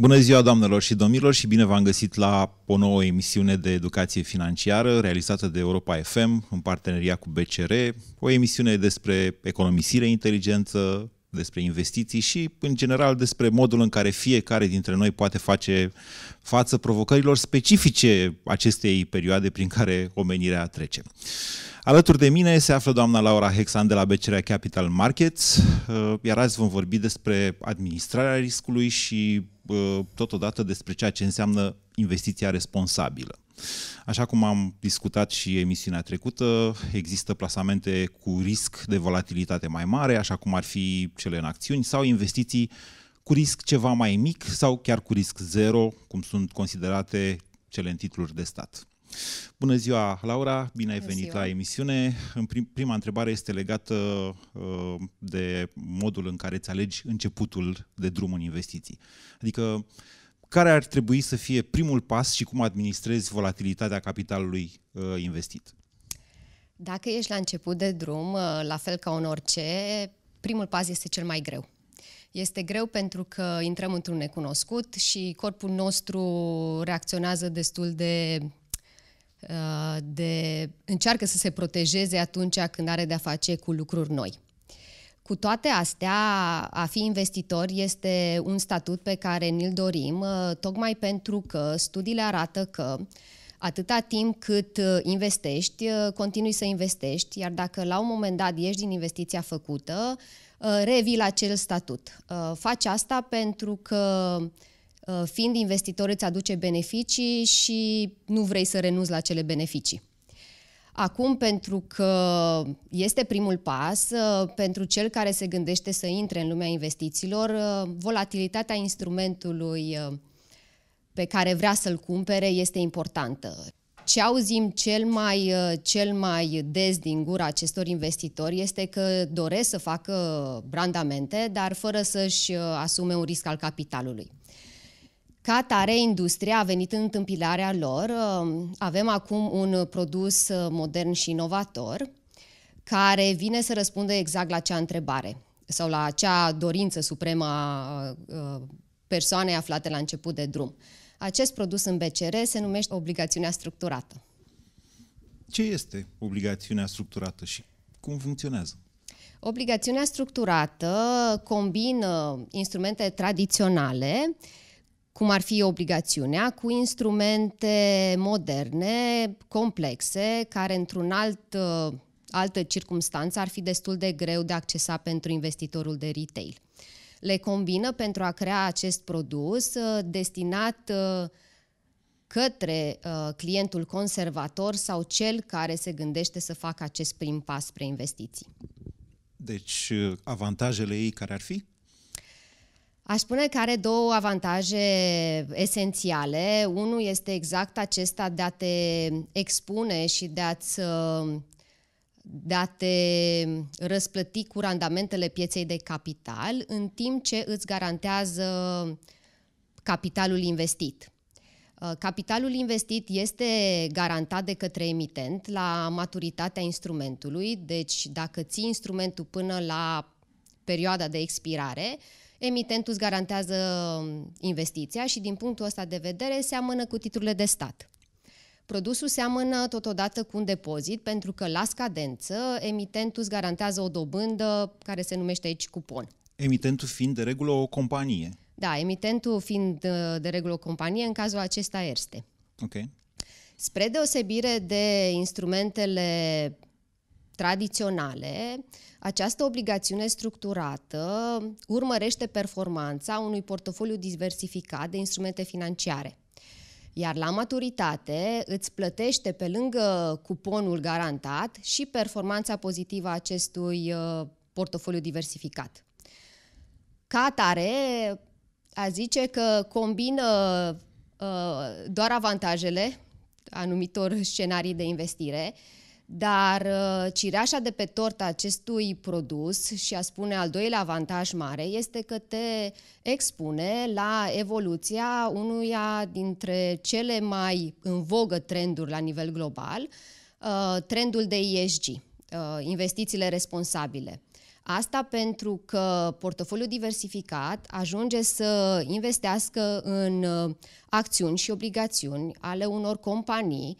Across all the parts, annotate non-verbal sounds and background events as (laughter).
Bună ziua, doamnelor și domnilor, și bine v-am găsit la o nouă emisiune de educație financiară realizată de Europa FM în parteneria cu BCR, o emisiune despre economisire inteligentă, despre investiții și, în general, despre modul în care fiecare dintre noi poate face față provocărilor specifice acestei perioade prin care omenirea trece. Alături de mine se află doamna Laura Hexan de la Becerea Capital Markets, uh, iar azi vom vorbi despre administrarea riscului și uh, totodată despre ceea ce înseamnă investiția responsabilă. Așa cum am discutat și emisiunea trecută, există plasamente cu risc de volatilitate mai mare, așa cum ar fi cele în acțiuni sau investiții cu risc ceva mai mic sau chiar cu risc zero, cum sunt considerate cele în titluri de stat. Bună ziua, Laura, bine ai venit la emisiune. În prim, prima întrebare este legată uh, de modul în care îți alegi începutul de drum în investiții. Adică, care ar trebui să fie primul pas și cum administrezi volatilitatea capitalului uh, investit? Dacă ești la început de drum, uh, la fel ca în orice, primul pas este cel mai greu. Este greu pentru că intrăm într-un necunoscut și corpul nostru reacționează destul de Uh, de, încearcă să se protejeze atunci când are de-a face cu lucruri noi. Cu toate astea, a fi investitor este un statut pe care ni-l dorim, uh, tocmai pentru că studiile arată că atâta timp cât uh, investești, continui să investești, iar dacă la un moment dat ieși din investiția făcută, revii la acel statut. Faci asta pentru că Uh, fiind investitor îți aduce beneficii și nu vrei să renunți la cele beneficii. Acum, pentru că este primul pas, uh, pentru cel care se gândește să intre în lumea investițiilor, uh, volatilitatea instrumentului pe care vrea să-l cumpere este importantă. Ce auzim cel mai, cel mai des din gura acestor investitori este că doresc să facă brandamente, dar fără să-și asume un risc al capitalului. Ca tare, industria a venit în întâmpilarea lor. Um, avem acum un produs uh, modern și inovator care vine să răspundă exact la acea întrebare sau la acea dorință supremă a uh, persoanei aflate la început de drum. Acest produs în BCR se numește obligațiunea structurată. Ce este obligațiunea structurată și cum funcționează? Obligațiunea structurată combină instrumente tradiționale uh, cum ar fi obligațiunea, cu instrumente moderne, complexe, care într-un alt, uh, altă circunstanță ar fi destul de greu de accesat pentru investitorul de retail. Le combină pentru a crea acest produs uh, destinat uh, către clientul conservator sau cel care se gândește să facă acest prim pas spre investiții. Deci, avantajele ei care ar fi? Aș spune că are două avantaje esențiale. Unul este exact acesta de a te expune și de a-ți de a te răsplăti cu randamentele pieței de capital, în timp ce îți garantează capitalul investit. Capitalul investit este garantat de către emitent la maturitatea instrumentului, deci dacă ții instrumentul până la perioada de expirare, uh, Emitentul îți garantează um, investiția și din punctul ăsta de vedere seamănă cu titlurile de stat. Produsul seamănă totodată cu un depozit pentru că la scadență emitentul îți garantează o dobândă care se numește aici cupon. Emitentul fiind de regulă o companie. Da, emitentul fiind uh, de regulă o companie, în cazul acesta Erste. Ok. Spre deosebire de instrumentele tradiționale, această obligațiune structurată urmărește performanța unui portofoliu diversificat de instrumente financiare. Iar la maturitate îți plătește pe lângă cuponul garantat și performanța pozitivă a acestui uh, portofoliu diversificat. Ca atare, a zice că combină uh, doar avantajele anumitor scenarii de investire, dar uh, cireașa de pe torta acestui produs și a spune al doilea avantaj mare este că te expune la evoluția unuia dintre cele mai în vogă trenduri la nivel global, uh, trendul de ESG, uh, investițiile responsabile. Asta pentru că portofoliul diversificat ajunge să investească în acțiuni și obligațiuni ale unor companii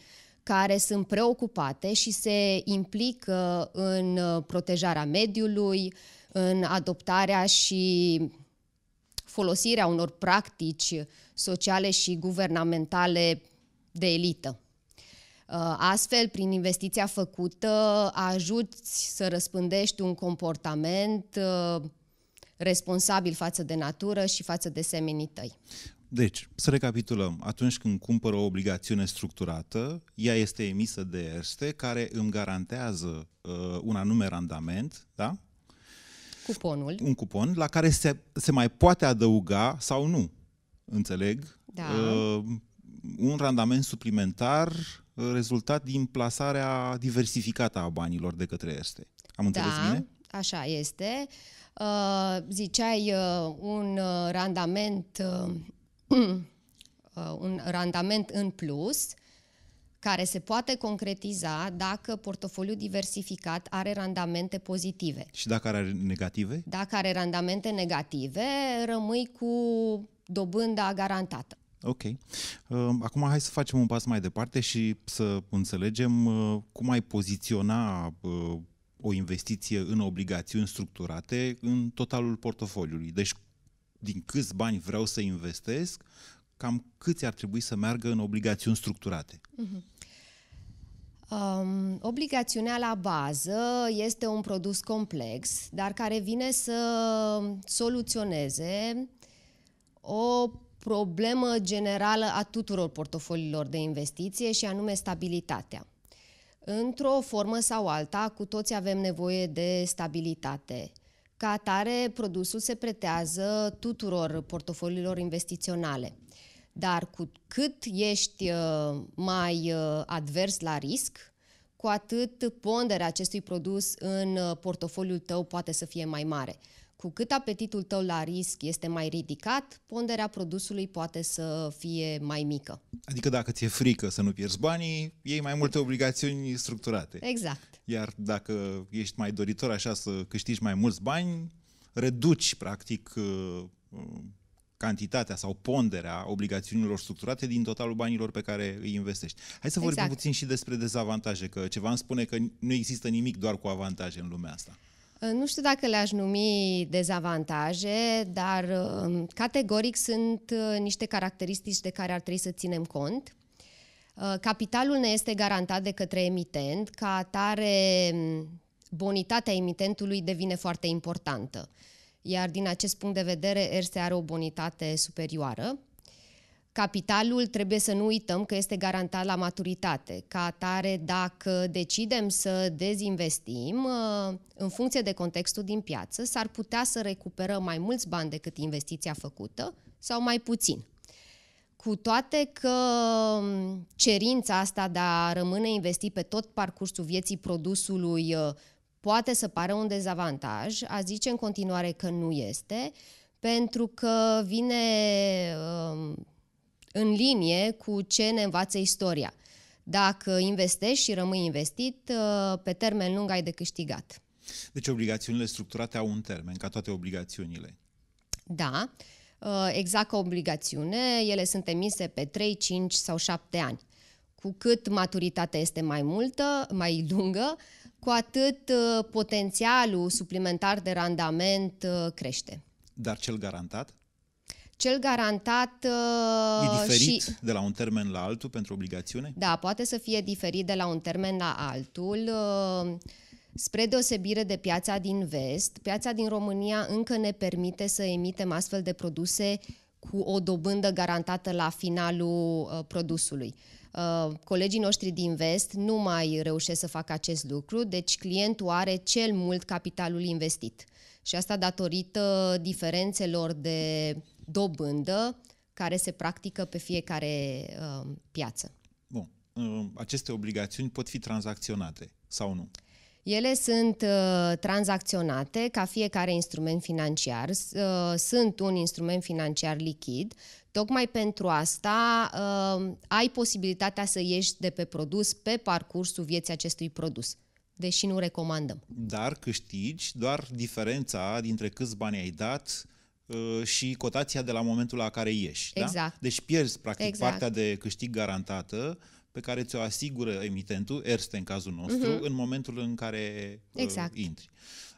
care sunt preocupate și se implică în uh, protejarea mediului, în adoptarea și folosirea unor practici sociale și guvernamentale de elită. Uh, astfel, prin investiția făcută, ajuți să răspândești un comportament uh, responsabil față de natură și față de semenii tăi. Deci, să recapitulăm. Atunci când cumpăr o obligațiune structurată, ea este emisă de Erste, care îmi garantează uh, un anume randament, da? Cuponul. Un cupon la care se, se mai poate adăuga sau nu, înțeleg, da. uh, un randament suplimentar uh, rezultat din plasarea diversificată a banilor de către Erste. Am înțeles da, bine? așa este. Uh, ziceai uh, un uh, randament uh, (clears throat) Uh, un randament în plus care se poate concretiza dacă portofoliul diversificat are randamente pozitive. Și dacă are negative? Dacă are randamente negative, rămâi cu dobânda garantată. Ok. Uh, acum hai să facem un pas mai departe și să înțelegem uh, cum ai poziționa o investiție în obligațiuni structurate în totalul portofoliului. Deci din câți bani vreau să investesc, cam câți ar trebui să meargă în obligațiuni structurate. Uh-huh. Um, obligațiunea la bază este un produs complex, dar care vine să soluționeze o problemă generală a tuturor portofoliilor de investiție și anume stabilitatea. Într-o formă sau alta, cu toți avem nevoie de stabilitate. Ca atare, produsul se pretează tuturor portofoliilor investiționale. Dar cu cât ești uh, mai uh, advers la risc, cu atât ponderea acestui produs în uh, portofoliul tău poate să fie mai mare. Cu cât apetitul tău la risc este mai ridicat, ponderea produsului poate să fie mai mică. Adică dacă ți-e frică să nu pierzi banii, iei mai multe obligațiuni structurate. Exact. Iar dacă ești mai doritor așa să câștigi mai mulți bani, reduci practic uh, cantitatea sau ponderea obligațiunilor structurate din totalul banilor pe care îi investești. Hai să vorbim exact. puțin și despre dezavantaje, că ceva îmi spune că nu există nimic doar cu avantaje în lumea asta. Uh, nu știu dacă le-aș numi dezavantaje, dar um, categoric sunt uh, niște caracteristici de care ar trebui să ținem cont. Uh, capitalul ne este garantat de către emitent, ca atare um, bonitatea emitentului devine foarte importantă, iar din acest punct de vedere RSE are o bonitate superioară. Capitalul trebuie să nu uităm că este garantat la maturitate. Ca atare, dacă decidem să dezinvestim, uh, în funcție de contextul din piață, s-ar putea să recuperăm mai mulți bani decât investiția făcută sau mai puțin. Cu toate că um, cerința asta de a rămâne investit pe tot parcursul vieții produsului uh, poate să pară un dezavantaj, a zice în continuare că nu este, pentru că vine um, în linie cu ce ne învață istoria. Dacă investești și rămâi investit, uh, pe termen lung ai de câștigat. Deci obligațiunile structurate au un termen, ca toate obligațiunile. Da, uh, exact ca obligațiune, ele sunt emise pe 3, 5 sau 7 ani. Cu cât maturitatea este mai multă, mai lungă, cu atât uh, potențialul suplimentar de randament crește. Dar cel garantat? Cel garantat... Uh, e diferit și, de la un termen la altul pentru obligațiune? Da, poate să fie diferit de la un termen la altul. Uh, Spre deosebire de piața din vest, piața din România încă ne permite să emitem astfel de produse cu o dobândă garantată la finalul uh, produsului. Uh, colegii noștri din vest nu mai reușesc să facă acest lucru, deci clientul are cel mult capitalul investit. Și asta datorită uh, diferențelor de dobândă care se practică pe fiecare uh, piață. Bun. Um, aceste obligațiuni pot fi tranzacționate sau nu? Ele sunt uh, tranzacționate ca fiecare instrument financiar. Uh, sunt un instrument financiar lichid. Tocmai pentru asta uh, ai posibilitatea să ieși de pe produs pe parcursul vieții acestui produs, deși nu recomandăm. Dar câștigi doar diferența dintre câți bani ai dat, uh, Uh, și cotația de la momentul la care ieși. Da? Exact. Da? Deci pierzi, practic, exact. partea de câștig garantată pe care ți-o asigură emitentul, Erste în cazul nostru, uh-huh. în momentul în care uh, exact. uh, intri.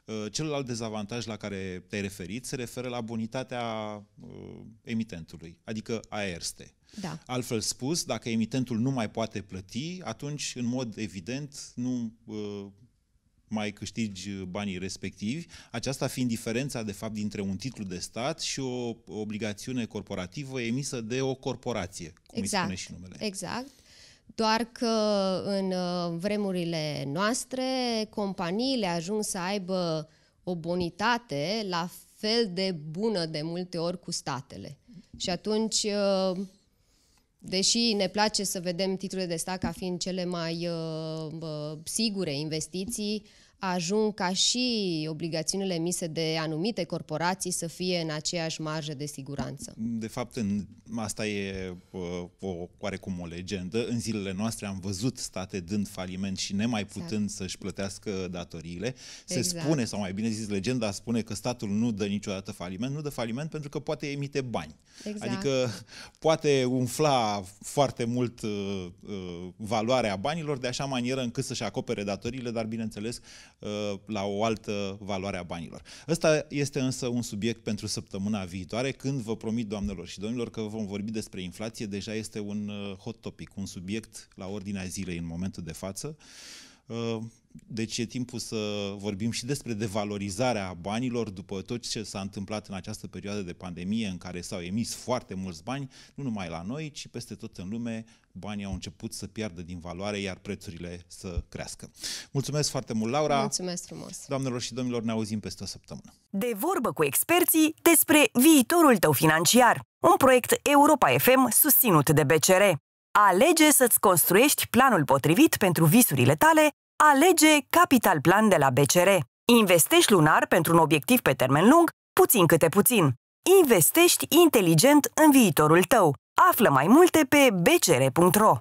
Uh, celălalt dezavantaj la care te-ai referit se referă la bonitatea uh, emitentului, adică a Erste. Da. Altfel spus, dacă emitentul nu mai poate plăti, atunci, în mod evident, nu uh, mai câștigi uh, banii respectivi, aceasta fiind diferența, de fapt, dintre un titlu de stat și o obligațiune corporativă emisă de o corporație, cum exact, îi spune și numele. Exact. Doar că în uh, vremurile noastre, companiile ajung să aibă o bonitate la fel de bună de multe ori cu statele. Și atunci uh, Deși ne place să vedem titlurile de stat ca fiind cele mai uh, uh sigure investiții, uh, ajung ca și obligațiunile emise de anumite corporații să fie în aceeași marjă de siguranță. De fapt, în, asta e uh, o, oarecum o legendă. În zilele noastre am văzut state dând faliment și nemai exact. putând exact. să-și plătească datoriile. Se exact. spune, sau mai bine zis, legenda spune că statul nu dă niciodată faliment, nu dă faliment pentru că poate emite bani. Exact. Adică poate umfla foarte mult uh, uh valoarea banilor de așa manieră încât să-și acopere datoriile, dar bineînțeles Uh, la o altă valoare a banilor. Ăsta este însă un subiect pentru săptămâna viitoare, când vă promit, doamnelor și domnilor, că vom vorbi despre inflație. Deja este un uh, hot topic, un subiect la ordinea zilei în momentul de față. Uh, deci e timpul să vorbim și despre devalorizarea banilor după tot ce s-a întâmplat în această perioadă de pandemie în care s-au emis foarte mulți bani, nu numai la noi, ci peste tot în lume, banii au început să piardă din valoare, iar prețurile să crească. Mulțumesc foarte mult, Laura! Mulțumesc frumos! Doamnelor și domnilor, ne auzim peste o săptămână. De vorbă cu experții despre viitorul tău financiar. Un proiect Europa FM susținut de BCR. Alege să-ți construiești planul potrivit pentru visurile tale, alege Capital Plan de la BCR. Investești lunar pentru un obiectiv pe termen lung, puțin câte puțin. Investești inteligent în viitorul tău. Află mai multe pe bcr.ro.